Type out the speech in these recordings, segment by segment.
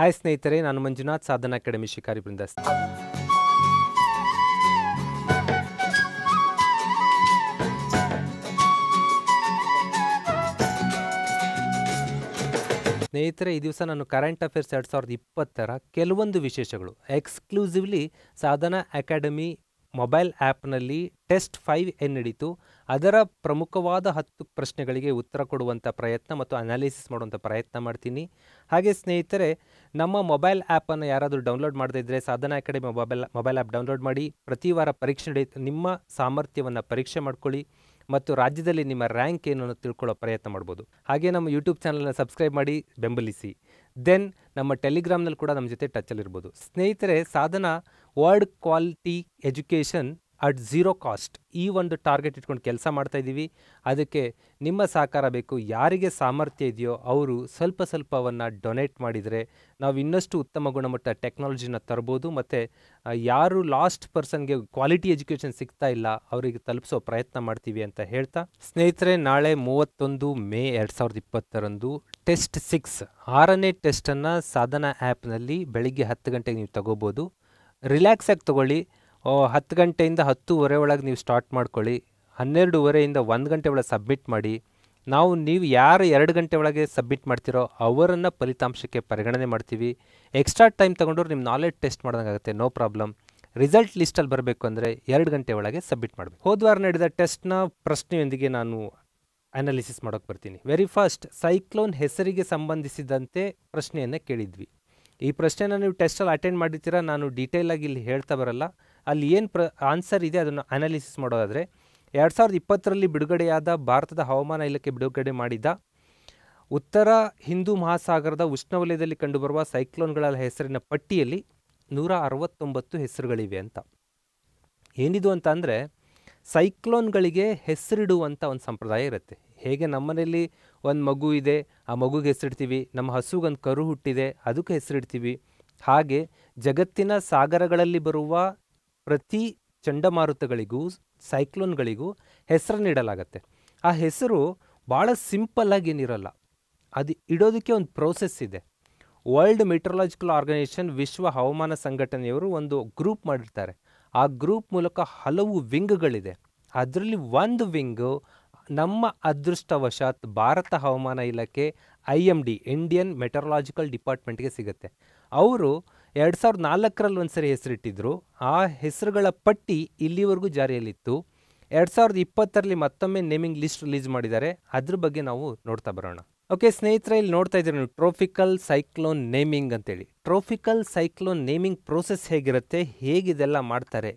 hi ಸ್ನೇಹಿತರೆ ನಾನು ಮಂಜುನಾಥ್ ಸಾಧನಾ academy Brinda ಸ್ನೇಹಿತರೆ ಈ ದಿವಸ ನಾನು ಕರೆಂಟ್ ಅಫೇರ್ಸ್ ಎರಡು ಸಾವಿರದ ಇಪ್ಪತ್ತರ ಕೆಲವೊಂದು ವಿಶೇಷಗಳು ಎಕ್ಸ್ಕ್ಲೂಸಿವ್ಲಿ ಸಾಧನಾ ಅಕಾಡೆಮಿ ಮೊಬೈಲ್ ಆ್ಯಪ್ನಲ್ಲಿ ಟೆಸ್ಟ್ ಫೈವ್ ಏನು ನಡೀತು ಅದರ ಪ್ರಮುಖವಾದ ಹತ್ತು ಪ್ರಶ್ನೆಗಳಿಗೆ ಉತ್ತರ ಕೊಡುವಂಥ ಪ್ರಯತ್ನ ಮತ್ತು ಅನಾಲಿಸಿಸ್ ಮಾಡುವಂಥ ಪ್ರಯತ್ನ ಮಾಡ್ತೀನಿ ಹಾಗೆ ಸ್ನೇಹಿತರೆ ನಮ್ಮ ಮೊಬೈಲ್ ಆ್ಯಪನ್ನು ಯಾರಾದರೂ ಡೌನ್ಲೋಡ್ ಮಾಡದೇ ಇದ್ದರೆ Sadhana academy mobile mobile app download ಮಾಡಿ ಪ್ರತಿ ವಾರ ಪರೀಕ್ಷೆ ನಡೆಯುತ್ತೆ ನಿಮ್ಮ ಸಾಮರ್ಥ್ಯವನ್ನು ಪರೀಕ್ಷೆ ಮಾಡ್ಕೊಳ್ಳಿ ಮತ್ತು ರಾಜ್ಯದಲ್ಲಿ ನಿಮ್ಮ ರ್ಯಾಂಕ್ ಏನು ಅನ್ನೋದು ತಿಳ್ಕೊಳ್ಳೋ ಪ್ರಯತ್ನ ಮಾಡ್ಬೋದು ಹಾಗೆ ನಮ್ಮ ಯೂಟ್ಯೂಬ್ ಚಾನಲ್ನ ಸಬ್ಸ್ಕ್ರೈಬ್ ಮಾಡಿ ಬೆಂಬಲಿಸಿ ದೆನ್ ನಮ್ಮ ಟೆಲಿಗ್ರಾಮ್ನಲ್ಲಿ ಕೂಡ ನಮ್ಮ ಜೊತೆ ಟಚ್ಚಲ್ಲಿರ್ಬೋದು ಸ್ನೇಹಿತರೆ Sadhana world quality education at zero cost ಈ ಒಂದು ಟಾರ್ಗೆಟ್ ಇಟ್ಕೊಂಡು ಕೆಲಸ ಮಾಡ್ತಾ ಅದಕ್ಕೆ ನಿಮ್ಮ ಸಹಕಾರ ಬೇಕು ಯಾರಿಗೆ ಸಾಮರ್ಥ್ಯ ಇದೆಯೋ ಅವರು ಸ್ವಲ್ಪ ಸ್ವಲ್ಪವನ್ನು ಡೊನೇಟ್ ಮಾಡಿದರೆ ನಾವು ಇನ್ನಷ್ಟು ಉತ್ತಮ ಗುಣಮಟ್ಟ ಟೆಕ್ನಾಲಜಿನ ತರ್ಬೋದು ಮತ್ತು ಯಾರು ಲಾಸ್ಟ್ ಪರ್ಸನ್ಗೆ ಕ್ವಾಲಿಟಿ ಎಜುಕೇಷನ್ ಸಿಗ್ತಾ ಇಲ್ಲ ಅವರಿಗೆ ತಲುಪಿಸೋ ಪ್ರಯತ್ನ ಮಾಡ್ತೀವಿ ಅಂತ ಹೇಳ್ತಾ ಸ್ನೇಹಿತರೆ ನಾಳೆ ಮೂವತ್ತೊಂದು ಮೇ ಎರಡು ಸಾವಿರದ ಇಪ್ಪತ್ತರಂದು ಟೆಸ್ಟ್ ಸಿಕ್ಸ್ ಆರನೇ ಟೆಸ್ಟನ್ನು ಸಾಧನ ಆ್ಯಪ್ನಲ್ಲಿ ಬೆಳಗ್ಗೆ ಹತ್ತು ಗಂಟೆಗೆ ನೀವು ತಗೋಬೋದು ರಿಲ್ಯಾಕ್ಸಾಗಿ ತೊಗೊಳ್ಳಿ ಹತ್ತು ಗಂಟೆಯಿಂದ ಹತ್ತುವರೆ ಒಳಗೆ ನೀವು ಸ್ಟಾರ್ಟ್ ಮಾಡ್ಕೊಳ್ಳಿ ಹನ್ನೆರಡೂವರೆಯಿಂದ ಒಂದು ಗಂಟೆ ಒಳಗೆ ಸಬ್ಮಿಟ್ ಮಾಡಿ ನಾವು ನೀವು ಯಾರು ಎರಡು ಗಂಟೆ ಒಳಗೆ ಸಬ್ಮಿಟ್ ಮಾಡ್ತಿರೋ ಅವರನ್ನು ಫಲಿತಾಂಶಕ್ಕೆ ಪರಿಗಣನೆ ಮಾಡ್ತೀವಿ ಎಕ್ಸ್ಟ್ರಾ ಟೈಮ್ ತೊಗೊಂಡ್ರು ನಿಮ್ಮ ನಾಲೆಡ್ ಟೆಸ್ಟ್ ಮಾಡ್ದಂಗಾಗುತ್ತೆ ನೋ ಪ್ರಾಬ್ಲಮ್ ರಿಸಲ್ಟ್ ಲಿಸ್ಟಲ್ಲಿ ಬರಬೇಕು ಅಂದರೆ ಎರಡು ಗಂಟೆ ಒಳಗೆ ಸಬ್ಮಿಟ್ ಮಾಡಬೇಕು ಹೋದ್ವಾರ ನಡೆದ ಟೆಸ್ಟ್ನ ಪ್ರಶ್ನೆಯೊಂದಿಗೆ ನಾನು ಅನಾಲಿಸಿಸ್ ಮಾಡೋಕ್ಕೆ ಬರ್ತೀನಿ ವೆರಿ ಫಸ್ಟ್ ಸೈಕ್ಲೋನ್ ಹೆಸರಿಗೆ ಸಂಬಂಧಿಸಿದಂತೆ ಪ್ರಶ್ನೆಯನ್ನು ಕೇಳಿದ್ವಿ ಈ ಪ್ರಶ್ನೆನ ನೀವು ಟೆಸ್ಟಲ್ಲಿ ಅಟೆಂಡ್ ಮಾಡಿರ್ತೀರ ನಾನು ಡೀಟೇಲಾಗಿ ಇಲ್ಲಿ ಹೇಳ್ತಾ ಬರಲ್ಲ ಅಲ್ಲಿ ಏನು ಪ್ರ ಆನ್ಸರ್ ಇದೆ ಅದನ್ನು ಅನಾಲಿಸಿಸ್ ಮಾಡೋದಾದರೆ ಎರಡು ಸಾವಿರದ ಇಪ್ಪತ್ತರಲ್ಲಿ ಬಿಡುಗಡೆಯಾದ ಭಾರತದ ಹವಾಮಾನ ಇಲಾಖೆ ಬಿಡುಗಡೆ ಮಾಡಿದ ಉತ್ತರ ಹಿಂದೂ ಮಹಾಸಾಗರದ ಉಷ್ಣವಲಯದಲ್ಲಿ ಕಂಡುಬರುವ ಸೈಕ್ಲೋನ್ಗಳ ಹೆಸರಿನ ಪಟ್ಟಿಯಲ್ಲಿ ನೂರ ಅರವತ್ತೊಂಬತ್ತು ಹೆಸರುಗಳಿವೆ ಅಂತ ಏನಿದು ಅಂತ ಅಂದರೆ ಸೈಕ್ಲೋನ್ಗಳಿಗೆ ಹೆಸರಿಡುವಂಥ ಒಂದು ಸಂಪ್ರದಾಯ ಇರುತ್ತೆ ಹೇಗೆ ನಮ್ಮನೆಯಲ್ಲಿ ಒಂದು ಮಗು ಇದೆ ಆ ಮಗುಗೆ ಹೆಸರಿಡ್ತೀವಿ ನಮ್ಮ ಹಸುಗೊಂದು ಕರು ಹುಟ್ಟಿದೆ ಅದಕ್ಕೆ ಹೆಸರಿಡ್ತೀವಿ ಹಾಗೆ ಜಗತ್ತಿನ ಸಾಗರಗಳಲ್ಲಿ ಬರುವ ಪ್ರತಿ ಚಂಡಮಾರುತಗಳಿಗೂ ಸೈಕ್ಲೋನ್ಗಳಿಗೂ ಹೆಸರು ನೀಡಲಾಗತ್ತೆ ಆ ಹೆಸರು ಭಾಳ ಸಿಂಪಲ್ಲಾಗಿ ಏನಿರಲ್ಲ ಅದು ಇಡೋದಕ್ಕೆ ಒಂದು ಪ್ರೋಸೆಸ್ ಇದೆ ವರ್ಲ್ಡ್ ಮೆಟ್ರಲಾಜಿಕಲ್ ಆರ್ಗನೈಸೇಷನ್ ವಿಶ್ವ ಹವಾಮಾನ ಸಂಘಟನೆಯವರು ಒಂದು ಗ್ರೂಪ್ ಮಾಡಿರ್ತಾರೆ ಆ ಗ್ರೂಪ್ ಮೂಲಕ ಹಲವು ವಿಂಗ್ಗಳಿದೆ ಅದರಲ್ಲಿ ಒಂದು ವಿಂಗು ನಮ್ಮ ಅದೃಷ್ಟವಶಾತ್ ಭಾರತ ಹವಾಮಾನ ಇಲಾಖೆ I M D Indian meteorological ಡಿಪಾರ್ಟ್ಮೆಂಟ್ಗೆ ಸಿಗುತ್ತೆ ಅವರು ಎರಡು ಸಾವಿರದ ನಾಲ್ಕರಲ್ಲಿ ಒಂದು ಸರಿ ಹೆಸರಿಟ್ಟಿದ್ರು ಆ ಹೆಸರುಗಳ ಪಟ್ಟಿ ಇಲ್ಲಿವರೆಗೂ ಜಾರಿಯಲ್ಲಿತ್ತು ಎರಡು ಸಾವಿರದ ಇಪ್ಪತ್ತರಲ್ಲಿ ಮತ್ತೊಮ್ಮೆ ನೇಮಿಂಗ್ ಲಿಸ್ಟ್ ರಿಲೀಸ್ ಮಾಡಿದ್ದಾರೆ ಅದ್ರ ಬಗ್ಗೆ ನಾವು ನೋಡ್ತಾ ಬರೋಣ ಓಕೆ ಸ್ನೇಹಿತರೆ ಇಲ್ಲಿ ನೋಡ್ತಾ ಇದ್ದೀರಿ ನೀವು ಟ್ರೋಫಿಕಲ್ ಸೈಕ್ಲೋನ್ ನೇಮಿಂಗ್ ಅಂತೇಳಿ ಟ್ರೋಫಿಕಲ್ ಸೈಕ್ಲೋನ್ ನೇಮಿಂಗ್ ಪ್ರೋಸೆಸ್ ಹೇಗಿರುತ್ತೆ ಹೇಗಿದೆಲ್ಲ ಮಾಡ್ತಾರೆ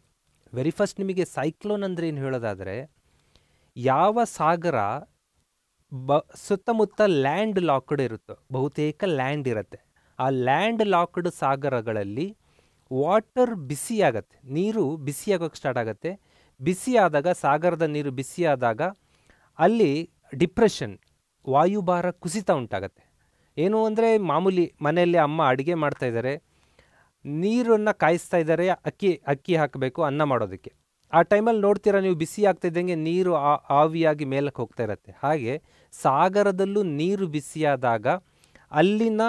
ವೆರಿ ಫಸ್ಟ್ ನಿಮಗೆ ಸೈಕ್ಲೋನ್ ಅಂದರೆ ಏನು ಹೇಳೋದಾದರೆ ಯಾವ ಸಾಗರ ಬ ಸುತ್ತಮುತ್ತ ಲ್ಯಾಂಡ್ ಲಾಕ್ಡ್ ಇರುತ್ತೋ ಬಹುತೇಕ ಲ್ಯಾಂಡ್ ಇರುತ್ತೆ ಆ ಲ್ಯಾಂಡ್ ಲಾಕ್ಡ್ ಸಾಗರಗಳಲ್ಲಿ ವಾಟರ್ ಬಿಸಿಯಾಗತ್ತೆ ನೀರು ಬಿಸಿಯಾಗೋಕ್ಕೆ ಸ್ಟಾರ್ಟ್ ಆಗುತ್ತೆ ಬಿಸಿಯಾದಾಗ ಸಾಗರದ ನೀರು ಬಿಸಿಯಾದಾಗ ಅಲ್ಲಿ ಡಿಪ್ರೆಷನ್ ವಾಯುಭಾರ ಕುಸಿತ ಉಂಟಾಗತ್ತೆ ಏನು ಅಂದರೆ ಮಾಮೂಲಿ ಮನೆಯಲ್ಲಿ ಅಮ್ಮ ಅಡುಗೆ ಮಾಡ್ತಾಯಿದ್ದಾರೆ ನೀರನ್ನು ಕಾಯಿಸ್ತಾ ಇದ್ದಾರೆ ಅಕ್ಕಿ ಅಕ್ಕಿ ಹಾಕಬೇಕು ಅನ್ನ ಮಾಡೋದಕ್ಕೆ ಆ ಟೈಮಲ್ಲಿ ನೋಡ್ತೀರಾ ನೀವು ಬಿಸಿ ಆಗ್ತಾಯಿದ್ದಂಗೆ ನೀರು ಆವಿಯಾಗಿ ಮೇಲಕ್ಕೆ ಹೋಗ್ತಾ ಇರತ್ತೆ ಹಾಗೆ ಸಾಗರದಲ್ಲೂ ನೀರು ಬಿಸಿಯಾದಾಗ ಅಲ್ಲಿನ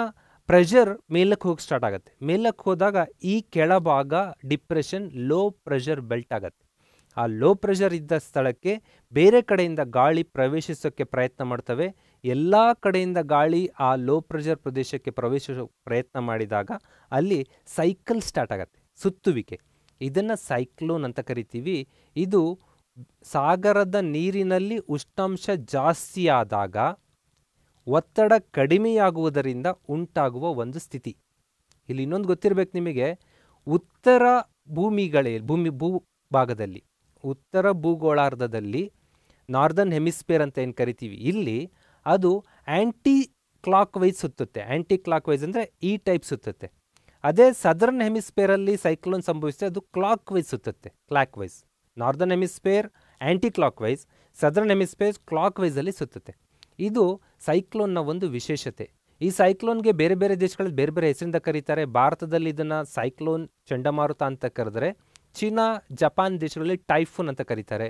ಪ್ರೆಷರ್ ಮೇಲಕ್ಕೆ ಹೋಗಿ ಸ್ಟಾರ್ಟ್ ಆಗುತ್ತೆ ಮೇಲಕ್ಕೆ ಹೋದಾಗ ಈ ಕೆಳಭಾಗ ಡಿಪ್ರೆಷನ್ ಲೋ ಪ್ರೆಷರ್ ಬೆಲ್ಟ್ ಆಗುತ್ತೆ ಆ ಲೋ ಪ್ರೆಷರ್ ಇದ್ದ ಸ್ಥಳಕ್ಕೆ ಬೇರೆ ಕಡೆಯಿಂದ ಗಾಳಿ ಪ್ರವೇಶಿಸೋಕ್ಕೆ ಪ್ರಯತ್ನ ಮಾಡ್ತವೆ ಎಲ್ಲ ಕಡೆಯಿಂದ ಗಾಳಿ ಆ ಲೋ ಪ್ರೆಷರ್ ಪ್ರದೇಶಕ್ಕೆ ಪ್ರವೇಶಿಸೋ ಪ್ರಯತ್ನ ಮಾಡಿದಾಗ ಅಲ್ಲಿ ಸೈಕಲ್ ಸ್ಟಾರ್ಟ್ ಆಗುತ್ತೆ ಸುತ್ತುವಿಕೆ ಇದನ್ನು ಸೈಕ್ಲೋನ್ ಅಂತ ಕರಿತೀವಿ ಇದು ಸಾಗರದ ನೀರಿನಲ್ಲಿ ಉಷ್ಣಾಂಶ ಜಾಸ್ತಿಯಾದಾಗ ಒತ್ತಡ ಕಡಿಮೆಯಾಗುವುದರಿಂದ ಉಂಟಾಗುವ ಒಂದು ಸ್ಥಿತಿ ಇಲ್ಲಿ ಇನ್ನೊಂದು ಗೊತ್ತಿರಬೇಕು ನಿಮಗೆ ಉತ್ತರ ಭೂಮಿಗಳೇ ಭೂಮಿ ಭೂ ಭಾಗದಲ್ಲಿ ಉತ್ತರ ಭೂಗೋಳಾರ್ಧದಲ್ಲಿ ನಾರ್ದನ್ ಹೆಮಿಸ್ಫಿಯರ್ ಅಂತ ಏನು ಕರಿತೀವಿ ಇಲ್ಲಿ ಅದು ಆ್ಯಂಟಿ ಕ್ಲಾಕ್ ವೈಸ್ ಸುತ್ತುತ್ತೆ ಆ್ಯಂಟಿ ಕ್ಲಾಕ್ ವೈಸ್ ಅಂದರೆ ಈ ಟೈಪ್ ಸುತ್ತುತ್ತೆ ಅದೇ ಸದರ್ನ್ ಹೆಮಿಸ್ಪೇರಲ್ಲಿ ಸೈಕ್ಲೋನ್ ಸಂಭವಿಸಿದೆ ಅದು ಕ್ಲಾಕ್ ವೈಸ್ ಸುತ್ತುತ್ತೆ clock wise northern hemisphere anti clock wise southern hemisphere clock ವೈಸಲ್ಲಿ ಸುತ್ತುತ್ತೆ ಇದು ಸೈಕ್ಲೋನ್ನ ಒಂದು ವಿಶೇಷತೆ ಈ ಸೈಕ್ಲೋನ್ಗೆ ಬೇರೆ ಬೇರೆ ದೇಶಗಳಲ್ಲಿ ಬೇರೆ ಬೇರೆ ಹೆಸರಿಂದ ಕರೀತಾರೆ ಭಾರತದಲ್ಲಿ ಇದನ್ನು ಸೈಕ್ಲೋನ್ ಚಂಡಮಾರುತ ಅಂತ ಕರೆದ್ರೆ ಚೀನಾ ಜಪಾನ್ ದೇಶಗಳಲ್ಲಿ ಟೈಫೂನ್ ಅಂತ ಕರೀತಾರೆ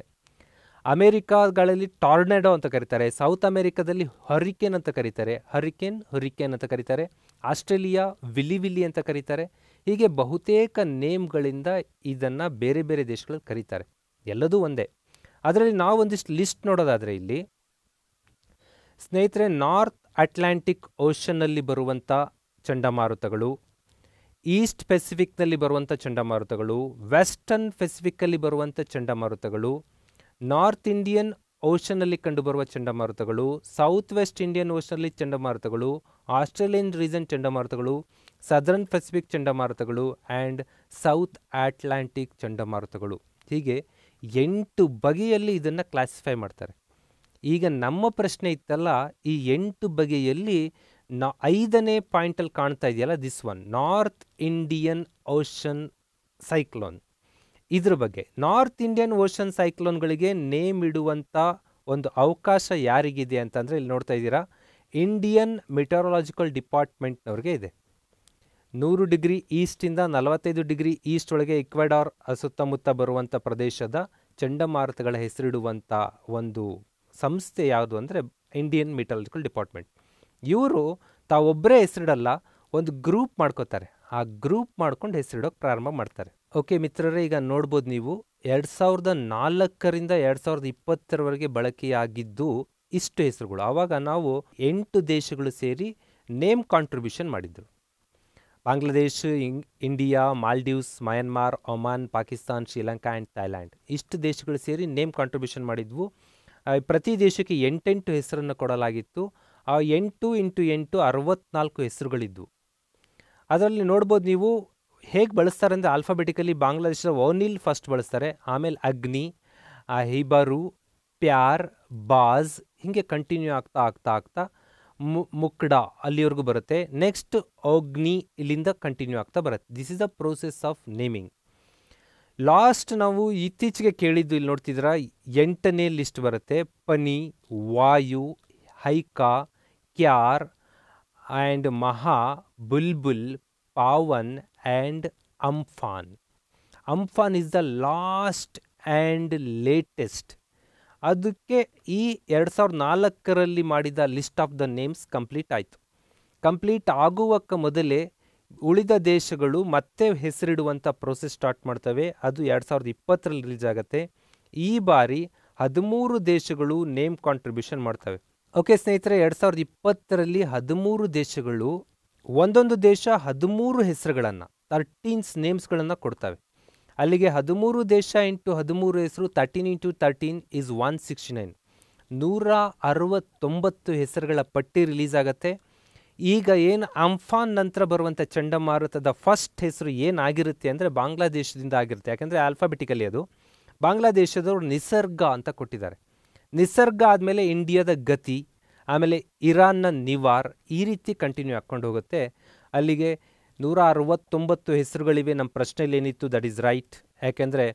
ಅಮೇರಿಕಾಗಳಲ್ಲಿ ಟಾರ್ನೆಡೋ ಅಂತ ಕರೀತಾರೆ ಸೌತ್ ಅಮೇರಿಕಾದಲ್ಲಿ ಹರಿಕೇನ್ ಅಂತ ಕರೀತಾರೆ ಹರಿಕೇನ್ ಹರಿಕೇನ್ ಅಂತ ಕರೀತಾರೆ ಆಸ್ಟ್ರೇಲಿಯಾ ವಿಲಿವಿಲಿ ಅಂತ ಕರೀತಾರೆ ಹೀಗೆ ಬಹುತೇಕ ನೇಮ್ಗಳಿಂದ ಇದನ್ನು ಬೇರೆ ಬೇರೆ ದೇಶಗಳಲ್ಲಿ ಕರೀತಾರೆ ಎಲ್ಲದೂ ಒಂದೇ ಅದರಲ್ಲಿ ನಾವು ಒಂದಿಷ್ಟು ಲಿಸ್ಟ್ ನೋಡೋದಾದರೆ ಇಲ್ಲಿ ಸ್ನೇಹಿತರೆ ನಾರ್ತ್ ಅಟ್ಲಾಂಟಿಕ್ ಓಷನ್ನಲ್ಲಿ ಬರುವಂಥ ಚಂಡಮಾರುತಗಳು ಈಸ್ಟ್ ಪೆಸಿಫಿಕ್ನಲ್ಲಿ ಬರುವಂಥ ಚಂಡಮಾರುತಗಳು ವೆಸ್ಟರ್ನ್ ಪೆಸಿಫಿಕ್ಕಲ್ಲಿ ಬರುವಂಥ ಚಂಡಮಾರುತಗಳು ನಾರ್ತ್ ಇಂಡಿಯನ್ ಓಷನ್ನಲ್ಲಿ ಕಂಡುಬರುವ ಚಂಡಮಾರುತಗಳು ಸೌತ್ ವೆಸ್ಟ್ ಇಂಡಿಯನ್ ಓಷನ್ನಲ್ಲಿ ಚಂಡಮಾರುತಗಳು ಆಸ್ಟ್ರೇಲಿಯನ್ ರೀಜನ್ ಚಂಡಮಾರುತಗಳು ಸದರ್ನ್ ಪೆಸಿಫಿಕ್ ಚಂಡಮಾರುತಗಳು ಆ್ಯಂಡ್ ಸೌತ್ ಅಟ್ಲಾಂಟಿಕ್ ಚಂಡಮಾರುತಗಳು ಹೀಗೆ ಎಂಟು ಬಗೆಯಲ್ಲಿ ಇದನ್ನು ಕ್ಲಾಸಿಫೈ ಮಾಡ್ತಾರೆ ಈಗ ನಮ್ಮ ಪ್ರಶ್ನೆ ಇತ್ತಲ್ಲ ಈ ಎಂಟು ಬಗೆಯಲ್ಲಿ ನಾ ಐದನೇ ಪಾಯಿಂಟಲ್ಲಿ ಕಾಣ್ತಾ ಇದೆಯಲ್ಲ this one North Indian Ocean cyclone ಇದ್ರ ಬಗ್ಗೆ ನಾರ್ತ್ ಇಂಡಿಯನ್ ಓಷನ್ ಸೈಕ್ಲೋನ್ಗಳಿಗೆ ನೇಮ್ ಇಡುವಂಥ ಒಂದು ಅವಕಾಶ ಯಾರಿಗಿದೆ ಅಂತಂದರೆ ಇಲ್ಲಿ ನೋಡ್ತಾ ಇದ್ದೀರಾ ಇಂಡಿಯನ್ ಮೆಟರಾಲಜಿಕಲ್ ಡಿಪಾರ್ಟ್ಮೆಂಟ್ನವ್ರಿಗೆ ಇದೆ ನೂರು ಡಿಗ್ರಿ ಈಸ್ಟಿಂದ ನಲವತ್ತೈದು ಡಿಗ್ರಿ ಈಸ್ಟ್ ಒಳಗೆ ಇಕ್ವೆಡಾರ್ ಸುತ್ತಮುತ್ತ ಬರುವಂಥ ಪ್ರದೇಶದ ಚಂಡಮಾರುತಗಳ ಹೆಸರಿಡುವಂಥ ಒಂದು ಸಂಸ್ಥೆ ಯಾವುದು ಅಂದರೆ ಇಂಡಿಯನ್ ಮೆಟಲರ್ಜಿಕಲ್ ಡಿಪಾರ್ಟ್ಮೆಂಟ್ ಇವರು ತಾವೊಬ್ಬರೇ ಹೆಸರಿಡಲ್ಲ ಒಂದು ಗ್ರೂಪ್ ಮಾಡ್ಕೋತಾರೆ ಆ ಗ್ರೂಪ್ ಮಾಡ್ಕೊಂಡು ಹೆಸರಿಡೋಕೆ ಪ್ರಾರಂಭ ಮಾಡ್ತಾರೆ ಓಕೆ ಮಿತ್ರರೇ ಈಗ ನೋಡ್ಬೋದು ನೀವು ಎರಡು ಸಾವಿರದ ನಾಲ್ಕರಿಂದ ಎರಡು ಸಾವಿರದ ಇಪ್ಪತ್ತರವರೆಗೆ ಬಳಕೆಯಾಗಿದ್ದು ಇಷ್ಟು ಹೆಸರುಗಳು ಆವಾಗ ನಾವು ಎಂಟು ದೇಶಗಳು ಸೇರಿ ನೇಮ್ ಕಾಂಟ್ರಿಬ್ಯೂಷನ್ ಮಾಡಿದ್ದರು Bangladesh India Maldives Myanmar Oman Pakistan Sri Lanka and Thailand ಇಷ್ಟು ದೇಶಗಳು ಸೇರಿ ನೇಮ್ ಕಾಂಟ್ರಿಬ್ಯೂಷನ್ ಮಾಡಿದ್ವು ಪ್ರತಿ ದೇಶಕ್ಕೆ ಎಂಟೆಂಟು ಹೆಸರನ್ನು ಕೊಡಲಾಗಿತ್ತು ಆ ಎಂಟು ಇಂಟು ಎಂಟು ಅರವತ್ನಾಲ್ಕು ಹೆಸರುಗಳಿದ್ದವು ಅದರಲ್ಲಿ ನೋಡ್ಬೋದು ನೀವು ಹೇಗೆ ಬಳಸ್ತಾರೆ ಅಂದರೆ ಆಲ್ಫಾಬೆಟಿಕಲಿ ಬಾಂಗ್ಲಾದೇಶದ ಓನಿಲ್ ಫಸ್ಟ್ ಬಳಸ್ತಾರೆ ಆಮೇಲೆ ಅಗ್ನಿ ಹಿಬರು ಪ್ಯಾರ್ ಬಾಜ್ ಹೀಗೆ ಕಂಟಿನ್ಯೂ ಆಗ್ತಾ ಆಗ್ತಾ ಆಗ್ತಾ ಮು ಮುಕ್ಡ ಅಲ್ಲಿವರೆಗೂ ಬರುತ್ತೆ ನೆಕ್ಸ್ಟ್ ಅಗ್ನಿ ಇಲ್ಲಿಂದ ಕಂಟಿನ್ಯೂ ಆಗ್ತಾ ಬರುತ್ತೆ this is the process of naming last ನಾವು ಇತ್ತೀಚೆಗೆ ಕೇಳಿದ್ದು ಇಲ್ಲಿ ನೋಡ್ತಿದ್ರ ಎಂಟನೇ ಲಿಸ್ಟ್ ಬರುತ್ತೆ ಪನಿ ವಾಯು ಹೈಕಾ Kyarr and Maha Bulbul Pawan and Amphan Amphan is the last and latest ಅದಕ್ಕೆ ಈ ಎರಡು ಸಾವಿರದ ನಾಲ್ಕರಲ್ಲಿ ಮಾಡಿದ list of the names complete ಆಯಿತು ಕಂಪ್ಲೀಟ್ ಆಗುವಕ್ಕೆ ಮೊದಲೇ ಉಳಿದ ದೇಶಗಳು ಮತ್ತೆ ಹೆಸರಿಡುವಂಥ ಪ್ರೊಸೆಸ್ ಸ್ಟಾರ್ಟ್ ಮಾಡ್ತವೆ ಅದು ಎರಡು ಸಾವಿರದ ಇಪ್ಪತ್ತರಲ್ಲಿ ರಿಲೀಸ್ ಆಗುತ್ತೆ ಈ ಬಾರಿ ಹದಿಮೂರು ದೇಶಗಳು ನೇಮ್ ಕಾಂಟ್ರಿಬ್ಯೂಷನ್ ಮಾಡ್ತವೆ ಓಕೆ ಸ್ನೇಹಿತರೆ ಎರಡು ಸಾವಿರದ ಇಪ್ಪತ್ತರಲ್ಲಿ ಹದಿಮೂರು ದೇಶಗಳು ಒಂದೊಂದು ದೇಶ ಹದಿಮೂರು ಹೆಸರುಗಳನ್ನು ತರ್ಟೀನ್ಸ್ ನೇಮ್ಸ್ಗಳನ್ನು ಕೊಡ್ತವೆ ಅಲ್ಲಿಗೆ ಹದಿಮೂರು ದೇಶ ಇಂಟು ಹದಿಮೂರು ಹೆಸರು thirteen into thirteen is one sixty nine ನೂರ ಅರವತ್ತೊಂಬತ್ತು ಹೆಸರುಗಳ ಪಟ್ಟಿ ರಿಲೀಸ್ ಆಗುತ್ತೆ ಈಗ ಏನು ಅಂಫಾನ್ ನಂತರ ಬರುವಂಥ ಚಂಡಮಾರುತದ ಫಸ್ಟ್ ಹೆಸರು ಏನಾಗಿರುತ್ತೆ ಅಂದರೆ ಬಾಂಗ್ಲಾದೇಶದಿಂದ ಆಗಿರುತ್ತೆ ಯಾಕೆಂದರೆ ಆಲ್ಫಾಬೆಟಿಕಲಿ ಅದು ಬಾಂಗ್ಲಾದೇಶದವರು ನಿಸರ್ಗ ಅಂತ ಕೊಟ್ಟಿದ್ದಾರೆ ನಿಸರ್ಗ ಆದಮೇಲೆ ಇಂಡಿಯಾದ ಗತಿ ಆಮೇಲೆ ಇರಾನ್ನ ನಿವಾರ್ ಈ ರೀತಿ ಕಂಟಿನ್ಯೂ ಹಾಕ್ಕೊಂಡು ಹೋಗುತ್ತೆ ಅಲ್ಲಿಗೆ ನೂರ ಅರವತ್ತೊಂಬತ್ತು ಹೆಸರುಗಳಿವೆ ನಮ್ಮ ಪ್ರಶ್ನೆಯಲ್ಲಿ ಏನಿತ್ತು ದಟ್ ಈಸ್ ರೈಟ್ ಯಾಕೆಂದರೆ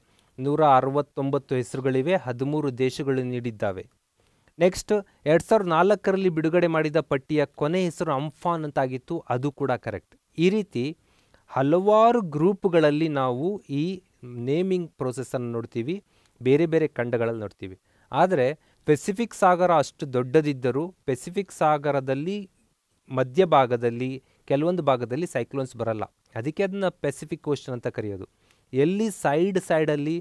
ನೂರ ಅರವತ್ತೊಂಬತ್ತು ಹೆಸರುಗಳಿವೆ ಹದಿಮೂರು ದೇಶಗಳು ನೀಡಿದ್ದಾವೆ ನೆಕ್ಸ್ಟ್ ಎರಡು ಸಾವಿರದ ನಾಲ್ಕರಲ್ಲಿ ಬಿಡುಗಡೆ ಮಾಡಿದ ಪಟ್ಟಿಯ ಕೊನೆ ಹೆಸರು ಅಂಫಾನ್ ಅಂತಾಗಿತ್ತು ಅದು ಕೂಡ ಕರೆಕ್ಟ್ ಈ ರೀತಿ ಹಲವಾರು ಗ್ರೂಪ್ಗಳಲ್ಲಿ ನಾವು ಈ ನೇಮಿಂಗ್ ಪ್ರೊಸೆಸನ್ನು ನೋಡ್ತೀವಿ ಬೇರೆ ಬೇರೆ ಖಂಡಗಳಲ್ಲಿ ನೋಡ್ತೀವಿ ಆದರೆ ಪೆಸಿಫಿಕ್ ಸಾಗರ ಅಷ್ಟು ದೊಡ್ಡದಿದ್ದರೂ ಪೆಸಿಫಿಕ್ ಸಾಗರದಲ್ಲಿ ಮಧ್ಯಭಾಗದಲ್ಲಿ ಕೆಲವೊಂದು ಭಾಗದಲ್ಲಿ ಸೈಕ್ಲೋನ್ಸ್ ಬರಲ್ಲ ಅದಕ್ಕೆ ಅದನ್ನು ಪೆಸಿಫಿಕ್ ಕೋಶನ್ ಅಂತ ಕರೆಯೋದು ಎಲ್ಲಿ ಸೈಡ್ ಸೈಡಲ್ಲಿ